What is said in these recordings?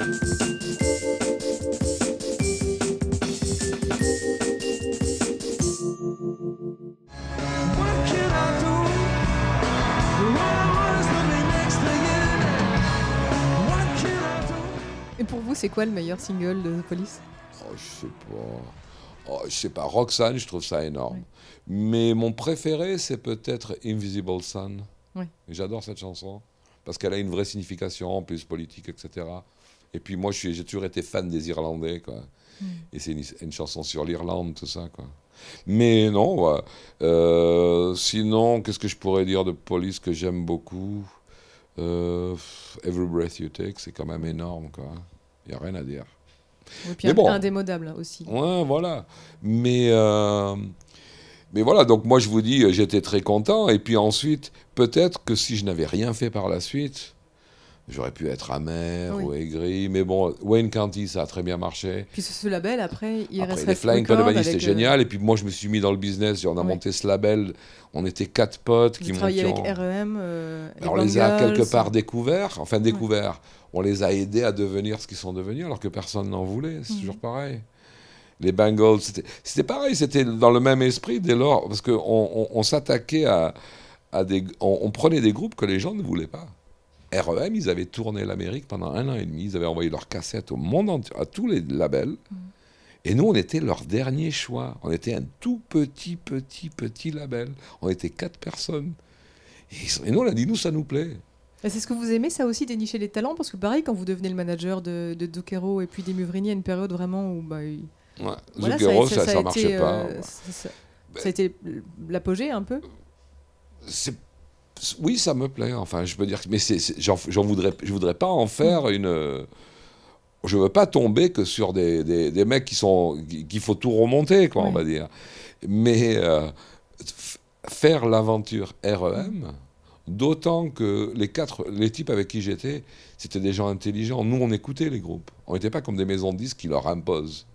Et pour vous, c'est quoi le meilleur single de The Police Oh, je sais pas. Oh, je sais pas. Roxanne, je trouve ça énorme. Mais mon préféré, c'est peut-être Invisible Sun. Oui. J'adore cette chanson parce qu'elle a une vraie signification, en plus politique, etc. Et puis moi, j'ai toujours été fan des Irlandais, quoi. Hmm. Et c'est une, chanson sur l'Irlande, tout ça, quoi. Mais non, euh, sinon, qu'est-ce que je pourrais dire de Police que j'aime beaucoup euh, Every Breath You Take, c'est quand même énorme, quoi. Il n'y a rien à dire. Et puis un bon. indémodable aussi. Ouais, voilà. Mais, euh, mais voilà, donc moi je vous dis, j'étais très content. Et puis ensuite, peut-être que si je n'avais rien fait par la suite, J'aurais pu être amer ou aigri, mais bon, Wayne County, ça a très bien marché. Puis ce, label, après, il après, les Flying c'était génial. Euh, et puis moi, je me suis mis dans le business. On a monté ce label. On était quatre potes qui m'ont. avec REM. Euh, les on les a quelque part découverts, enfin découverts. On les a aidés à devenir ce qu'ils sont devenus, alors que personne n'en voulait. C'est mhm. toujours pareil. Les Bengals, c'était pareil, c'était dans le même esprit dès lors, parce qu'on s'attaquait à, à, des. on prenait des groupes que les gens ne voulaient pas. REM, ils avaient tourné l'Amérique pendant un an et demi. Ils avaient envoyé leurs cassettes au monde entier, à tous les labels. Et nous, on était leur dernier choix. On était un tout petit, petit, petit label. On était quatre personnes. Et, nous, on a dit, nous, ça nous plaît. C'est ce que vous aimez, ça aussi, dénicher les talents Parce que pareil, quand vous devenez le manager de, de et puis d'Emuvrini, a une période vraiment où... Bah, ouais. ça, ne marchait euh, pas. Ben ça, a été l'apogée un peu C'est oui, ça me plaît. Enfin, je peux dire, mais j'en voudrais, je voudrais pas en faire mm. une. Euh, je veux pas tomber que sur des, des, mecs qui sont qu'il faut tout remonter, quoi, on va dire. Mais euh, faire l'aventure REM, D'autant que les quatre, les types avec qui j'étais, c'était des gens intelligents. Nous, on écoutait les groupes. On n'était pas comme des maisons de disques qui leur imposent.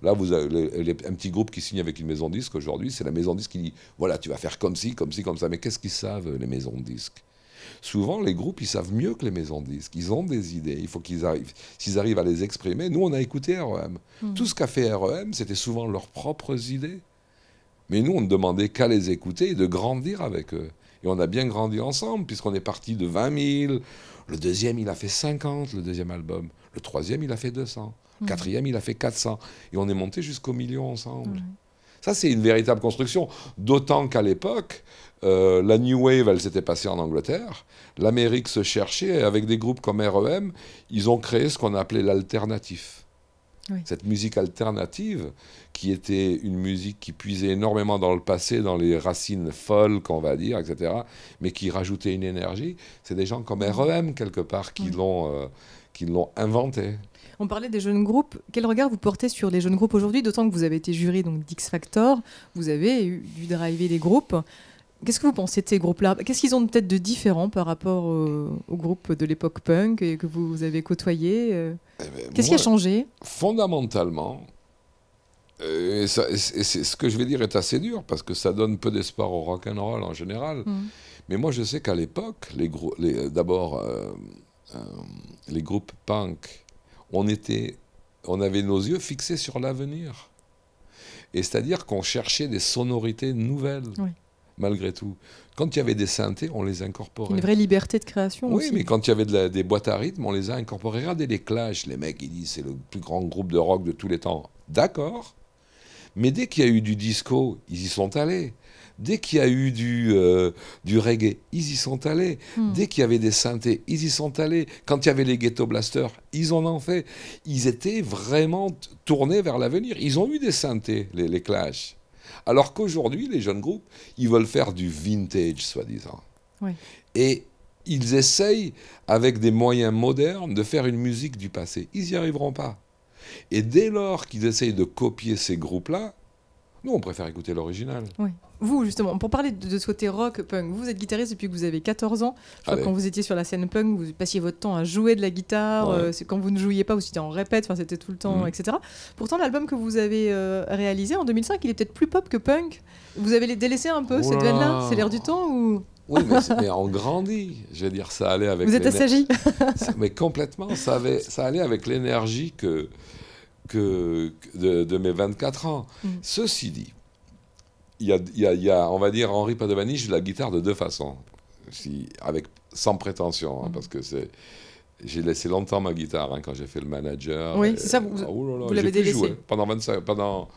Là, vous avez un petit groupe qui signe avec une maison de disque aujourd'hui, c'est la maison de disque qui dit voilà, tu vas faire comme ci, comme ci, comme ça. Mais qu'est-ce qu'ils savent, les maisons de disques Souvent, les groupes, ils savent mieux que les maisons de disques. Ils ont des idées. Il faut qu'ils arrivent. S'ils arrivent à les exprimer, nous, on a écouté REM. Hmm. Tout ce qu'a fait REM, c'était souvent leurs propres idées. Mais nous, on ne demandait qu'à les écouter et de grandir avec eux. Et on a bien grandi ensemble, puisqu'on est parti de 20 000. Le deuxième, il a fait 50, le deuxième album. Le troisième, il a fait 200. Le mm. quatrième, il a fait 400. Et on est monté jusqu'au million ensemble. Ça, c'est une véritable construction. D'autant qu'à l'époque, euh, la New Wave, elle s'était passée en Angleterre. L'Amérique se cherchait. Et avec des groupes comme REM, ils ont créé ce qu'on appelait l'alternatif. Cette musique alternative, qui était une musique qui puisait énormément dans le passé, dans les racines folles, qu'on va dire, etc., mais qui rajoutait une énergie, c'est des gens comme REM, quelque part, euh, qui l'ont inventé. On parlait des jeunes groupes. Quel regard vous portez sur les jeunes groupes aujourd'hui D'autant que vous avez été juré donc d'X Factor, vous avez eu, dû driver des groupes. Qu'est-ce que vous pensez de ces groupes-là Qu'est-ce qu'ils ont peut-être de différent par rapport aux groupes de l'époque punk et que vous avez côtoyé euh eh ben, Qu'est-ce qui a changé Fondamentalement, euh, et, ce que je vais dire est assez dur parce que ça donne peu d'espoir au rock and roll en général. Mmh. Mais moi, je sais qu'à l'époque, les euh, d'abord, les groupes punk, on était, on avait nos yeux fixés sur l'avenir. Et c'est-à-dire qu'on cherchait des sonorités nouvelles. Oui malgré tout. Quand il y avait des synthés, on les incorporait. Une vraie liberté de création. Oui, mais quand il y avait des boîtes à rythme, on les a incorporées. Regardez les Clash, les mecs, ils disent c'est le plus grand groupe de rock de tous les temps. D'accord. Mais dès qu'il y a eu du disco, ils y sont allés. Dès qu'il y a eu du, euh, du reggae, ils y sont allés. Hmm. Dès qu'il y avait des synthés, ils y sont allés. Quand il y avait les ghetto blasters, ils en ont fait. Ils étaient vraiment tournés vers l'avenir. Ils ont eu des synthés, les, les Clash. Alors qu'aujourd'hui, les jeunes groupes, ils veulent faire du vintage, soi-disant. Et ils essayent, avec des moyens modernes, de faire une musique du passé. Ils n'y arriveront pas. Et dès lors qu'ils essayent de copier ces groupes-là, nous, on préfère écouter l'original. Vous, justement, pour parler de, de, ce côté rock, punk, vous êtes guitariste depuis que vous avez 14 ans. Je crois quand vous étiez sur la scène punk, vous passiez votre temps à jouer de la guitare. Euh, quand vous ne jouiez pas, vous étiez en répète, enfin, c'était tout le temps, mhm. etc. Pourtant, l'album que vous avez euh, réalisé en 2005, il est peut-être plus pop que punk. Vous avez les délaissé un peu cette veine-là C'est l'air du temps ou... Oui, mais, mais, on grandit. Je veux dire, ça allait avec... Vous êtes assagi Mais complètement, ça allait avec l'énergie que que, de, mes 24 ans. Mm. Ceci dit, il y a, on va dire, Henri Padovani joue la guitare de deux façons, si, avec, sans prétention, hein, mm. parce que c'est... J'ai laissé longtemps ma guitare hein, quand j'ai fait le manager. Oui, c'est ça, vous, ah, oh l'avez délaissée. Joué. Pendant, 25, pendant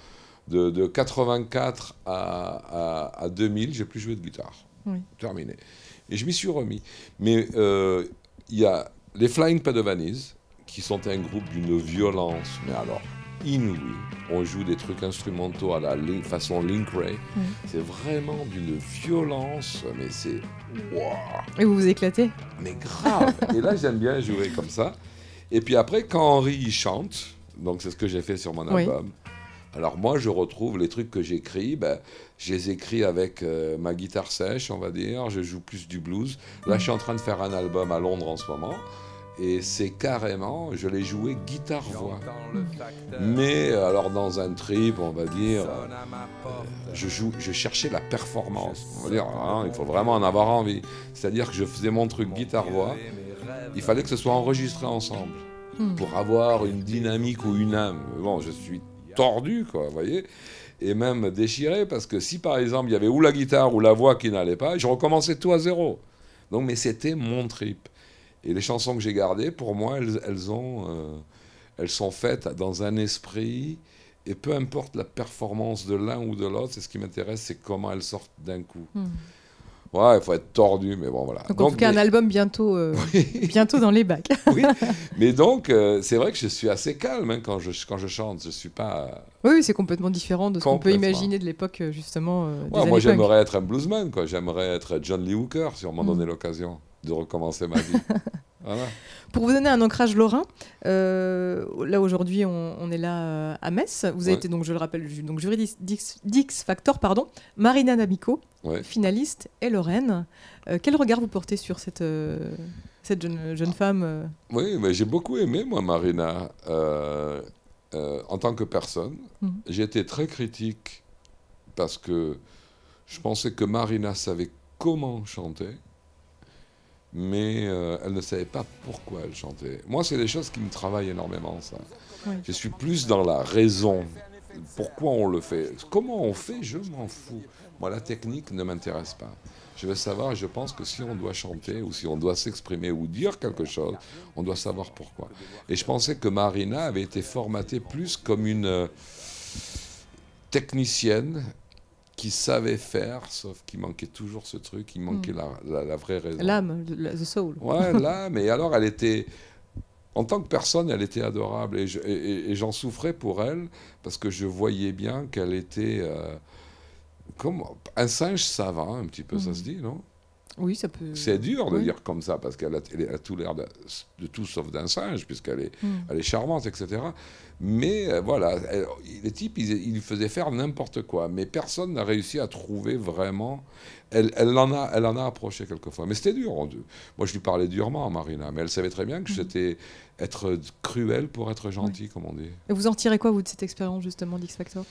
de, 84 à, à, 2000, j'ai plus joué de guitare. Terminé. Et je m'y suis remis. Mais euh, il y a les Flying Padovanis, qui sont un groupe d'une violence, mais alors inouïe. On joue des trucs instrumentaux à la façon Link mm. C'est vraiment d'une violence, mais c'est wow. Et vous vous éclatez Mais grave. et là, j'aime bien jouer comme ça. Et puis après, quand Henri chante, donc c'est ce que j'ai fait sur mon album. Alors moi, je retrouve les trucs que j'écris. Ben, je les écris avec euh, ma guitare sèche, on va dire. Je joue plus du blues. Là, mm. je suis en train de faire un album à Londres en ce moment et c'est carrément, je l'ai joué guitare-voix. Mais alors dans un trip, on va dire, je, joue, je cherchais la performance. On va dire, hein, il faut vraiment en avoir envie. C'est-à-dire que je faisais mon truc guitare-voix. Il fallait que ce soit enregistré ensemble hmm. pour avoir une dynamique ou une âme. Bon, je suis tordu, quoi, vous voyez et même déchiré, parce que si par exemple il y avait ou la guitare ou la voix qui n'allait pas, je recommençais tout à zéro. Donc, mais c'était mon trip. Et les chansons que j'ai gardées, pour moi, elles, elles ont, euh, elles sont faites dans un esprit. Et peu importe la performance de l'un ou de l'autre, C'est ce qui m'intéresse, c'est comment elles sortent d'un coup. Hmm. Ouais, il faut être tordu, mais bon, voilà. Donc, en tout cas, un album bientôt, euh, bientôt dans les bacs. oui, mais donc, euh, c'est vrai que je suis assez calme hein, quand, je, quand je chante. Je suis pas. Oui, c'est complètement différent de ce qu'on peut imaginer de l'époque, justement. moi, j'aimerais être un bluesman, quoi. J'aimerais être John Lee Hooker, si on m'en hmm. donnait l'occasion de recommencer ma vie. Pour vous donner un ancrage lorrain, euh, là aujourd'hui on, est là euh, à Metz. Vous avez été donc, je le rappelle, donc jury dix Factor, pardon, Marina Namico finaliste, et Lorraine. Euh, quel regard vous portez sur cette, cette jeune, femme Oui, mais j'ai beaucoup aimé moi Marina en tant que personne. Mmh. J'ai été très critique parce que je pensais que Marina savait comment chanter mais euh, elle ne savait pas pourquoi elle chantait. Moi, c'est des choses qui me travaillent énormément, ça. Je suis plus dans la raison. Pourquoi on le fait Comment on fait Je m'en fous. Moi, la technique ne m'intéresse pas. Je veux savoir, je pense que si on doit chanter ou si on doit s'exprimer ou dire quelque chose, on doit savoir pourquoi. Et je pensais que Marina avait été formatée plus comme une euh, technicienne qui savait faire, sauf qu'il manquait toujours ce truc, il manquait mm. la, la, vraie raison. L'âme, the soul. Ouais, l'âme. Et alors, elle était, en tant que personne, elle était adorable. Et, j'en souffrais pour elle, parce que je voyais bien qu'elle était. Euh, comme un singe savant, un petit peu, ça mm. se dit, non ça peut. C'est dur de dire comme ça, parce qu'elle a, tout l'air de, tout sauf d'un singe, puisqu'elle est, hmm. charmante, etc. Mais euh, voilà, les types, ils, faisaient faire n'importe quoi. Mais personne n'a réussi à trouver vraiment. Elle, en, a, elle en a approché quelquefois. Mais c'était dur. moi, je lui parlais durement à Marina, mais elle savait très bien que hmm. c'était être cruel pour être gentil, comme on dit. Et vous en tirez quoi, vous, de cette expérience, justement, d'X Factor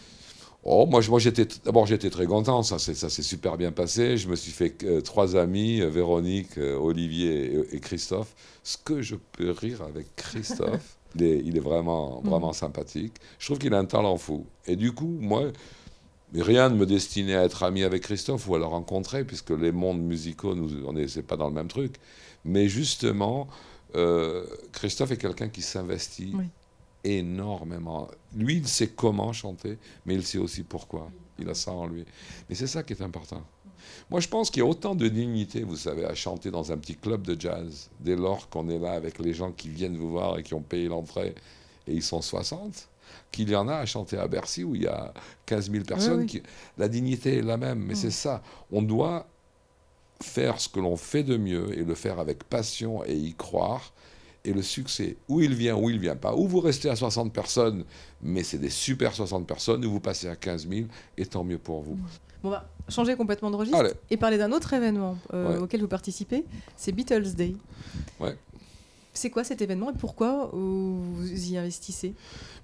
Oh, moi, moi j'étais d'abord j'étais très content, ça s'est super bien passé. Je me suis fait euh, trois amis, euh, Véronique, euh, Olivier et, Christophe. Ce que je peux rire avec Christophe, il, est, vraiment mm. vraiment sympathique. Je trouve qu'il a un talent fou. Et du coup, moi, rien ne me destinait à être ami avec Christophe ou à le rencontrer, puisque les mondes musicaux, nous, on pas dans le même truc. Mais justement, Christophe est quelqu'un qui s'investit énormément. Lui, il sait comment chanter, mais il sait aussi pourquoi. Il a ça en lui. Mais c'est ça qui est important. Moi, je pense qu'il y a autant de dignité, vous savez, à chanter dans un petit club de jazz, dès lors qu'on est là avec les gens qui viennent vous voir et qui ont payé l'entrée, et ils sont 60, qu'il y en a à chanter à Bercy où il y a 15 000 personnes. La dignité est la même, mais c'est ça. On doit faire ce que l'on fait de mieux et le faire avec passion et y croire et le succès, où il vient, où il vient pas. où vous restez à 60 personnes, mais c'est des super 60 personnes, où vous passez à 15 000, et tant mieux pour vous. On va bah, changer complètement de registre et parler d'un autre événement euh, auquel vous participez, c'est Beatles Day. Ouais. C'est quoi cet événement et pourquoi vous y investissez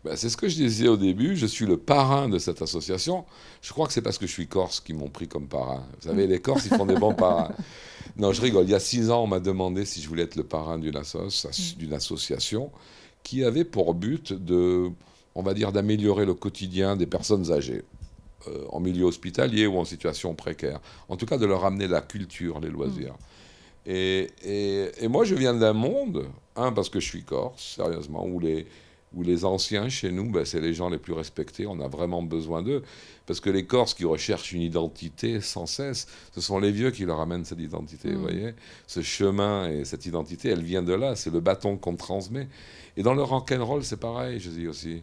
bah, C'est ce que je disais au début, je suis le parrain de cette association. Je crois que c'est parce que je suis corse qu'ils m'ont pris comme parrain. Vous savez, les Corses, ils font des bons parrains. Non, je rigole. Il y a six ans, on m'a demandé si je voulais être le parrain d'une mm. association qui avait pour but de, on va dire, d'améliorer le quotidien des personnes âgées euh, en milieu hospitalier ou en situation précaire. En tout cas, de leur amener la culture, les loisirs. Mm. Et, moi, je viens d'un monde, un, parce que je suis corse, sérieusement, où les, où les anciens, chez nous, ben, c'est les gens les plus respectés, on a vraiment besoin d'eux. Parce que les Corses qui recherchent une identité sans cesse, ce sont les vieux qui leur amènent cette identité, vous mm. voyez Ce chemin et cette identité, elle vient de là, c'est le bâton qu'on transmet. Et dans le rock'n'roll, c'est pareil, je dis aussi.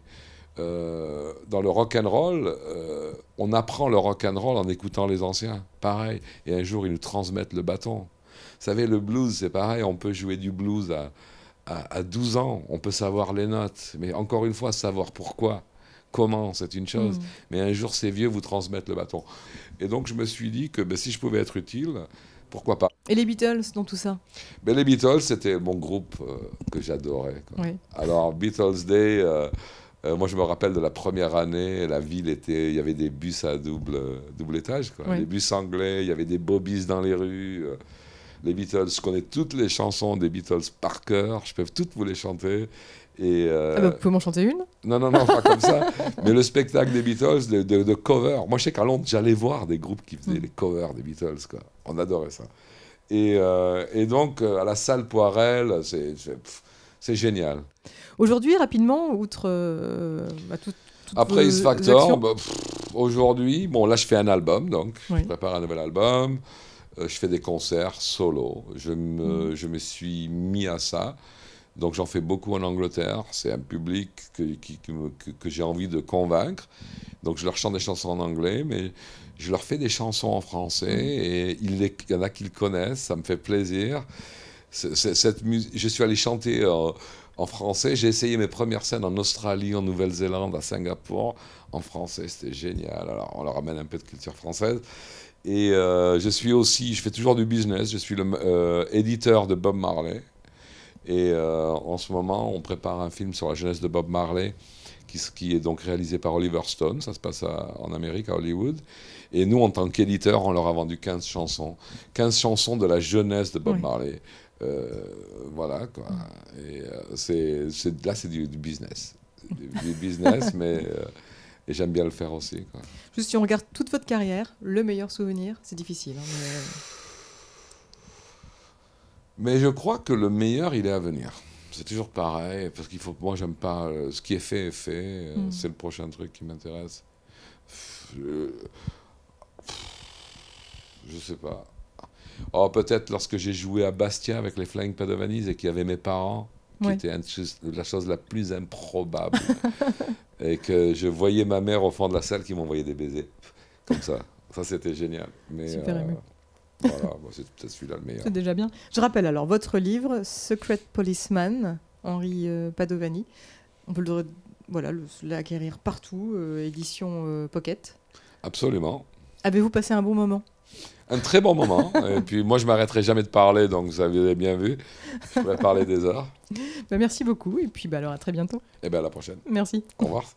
Euh, dans le rock and roll, euh, on apprend le rock and roll en écoutant les anciens, pareil. Et un jour, ils nous transmettent le bâton. Vous savez, le blues, c'est pareil. On peut jouer du blues à, à, 12 ans, on peut savoir les notes, mais encore une fois, savoir pourquoi, comment, c'est une chose. Mm. Mais un jour, ces vieux vous transmettent le bâton. Et donc, je me suis dit que ben, si je pouvais être utile, pourquoi pas. Et les Beatles dans tout ça ben, Les Beatles, c'était mon groupe euh, que j'adorais. Alors, Beatles Day, euh, euh, moi je me rappelle de la première année, la ville était, il y avait des bus à double, double étage, des bus anglais, il y avait des bobbies dans les rues les Beatles. Je connais toutes les chansons des Beatles par cœur. Je peux toutes vous les chanter. Et euh... Ah bah, vous pouvez m'en chanter une Non, non, non, pas comme ça. Mais le spectacle des Beatles, de, de, cover. Moi, je sais qu'à Londres, j'allais voir des groupes qui faisaient hmm. les covers des Beatles. Quoi. On adorait ça. Et, euh, donc, euh, à la salle Poirel, c'est génial. Aujourd'hui, rapidement, outre euh, bah, Après X Factor, bah, aujourd'hui, bon, là, je fais un album, donc je prépare un nouvel album. Euh, je fais des concerts solo. Je me, mm. je me suis mis à ça. Donc j'en fais beaucoup en Angleterre. C'est un public que, j'ai envie de convaincre. Donc je leur chante des chansons en anglais, mais je leur fais des chansons en français. Mm. Et il, y en a qui le connaissent, ça me fait plaisir. cette je suis allé chanter euh, en français. J'ai essayé mes premières scènes en Australie, en Nouvelle-Zélande, à Singapour, en français. C'était génial. Alors on leur amène un peu de culture française. Et euh, je suis aussi, je fais toujours du business, je suis le euh, éditeur de Bob Marley. Et euh, en ce moment, on prépare un film sur la jeunesse de Bob Marley, qui, qui est donc réalisé par Oliver Stone. Ça se passe en Amérique, à Hollywood. Et nous, en tant qu'éditeur, on leur a vendu 15 chansons. 15 chansons de la jeunesse de Bob Marley. voilà, quoi. Et là, c'est du, business. du business, mais et j'aime bien le faire aussi. Juste si on regarde toute votre carrière, le meilleur souvenir, c'est difficile. Hein, euh. mais... je crois que le meilleur, il est à venir. C'est toujours pareil, parce qu'il faut. Moi, j'aime pas. Euh, ce qui est fait est fait. Euh, hmm. C'est le prochain truc qui m'intéresse. Je... sais pas. Oh, peut-être lorsque j'ai joué à Bastia avec les Flying Padovanis et qu'il y avait mes parents qui était la chose la plus improbable. et que je voyais ma mère au fond de la salle qui m'envoyait des baisers, comme ça. Ça, c'était génial. Mais, euh, Voilà, c'est peut-être celui-là le meilleur. C'est déjà bien. Je rappelle alors votre livre, Secret Policeman, Henri euh, Padovani. On peut le voilà, l'acquérir partout, euh, édition Pocket. Absolument. Avez-vous passé un bon moment un très bon moment. Et puis moi, je m'arrêterai jamais de parler, donc vous avez bien vu. Je pourrais parler des heures. Bah, merci beaucoup. Et puis bah, alors à très bientôt. Et eh bien à la prochaine. Merci. Au revoir.